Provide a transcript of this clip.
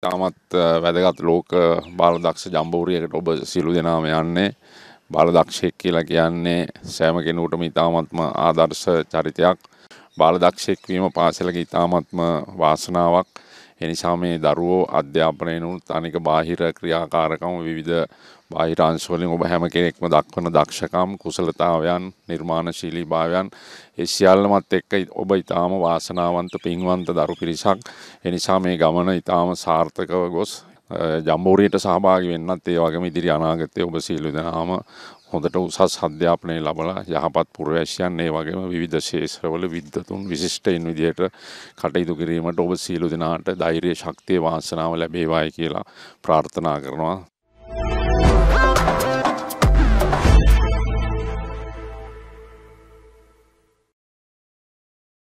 තාමත් වැදගත් ලෝක බාලදක්ෂ ජම්බූරියකට ඔබ සිලු දෙනාම යන්නේ බාලදක්ෂයෙක් කියලා කියන්නේ සෑම කෙනුටම ඉතාමත්ම ආදර්ශ චරිතයක් බාලදක්ෂයෙක් වීම පාසලක ඉතාමත්ම වාසනාවක් එනිසා මේ දරුවෝ අධ්‍යාපනයනුත් අනික බාහිර ක්‍රියාකාරකම විවිධ බාහිර අංශවලින් ඔබ හැම කෙනෙක්ම දක්වන දක්ෂකම් කුසලතාවයන් නිර්මාණශීලී භාවයන් ඒ සියල්ලමත් එක්ක ඔබ ඊටාම වාසනාවන්ත පින්වන්ත දරු පිරිසක් එනිසා මේ ගමන ඊටාම සාර්ථකව ගොස් ජම්බෝරයට සහභාගි වෙන්නත් ඒ වගේම ඉදිරි අනාගතය ඔබ සියලු දෙනාම හොඳට උසස් අධ්‍යාපනය ලබලා යහපත් පුරවැශ්‍යයන් ඒ වගේම විවිධ ශේෂ්‍රවල විද්වතුන් විශිෂ්ටයින් විදියට කටයුතු කිරීමට ඔබ සියලු දෙනාට ධෛර්ය ශක්තිය වාසනාව ලැබේවායි කියලා ප්‍රාර්ථනා කරනවා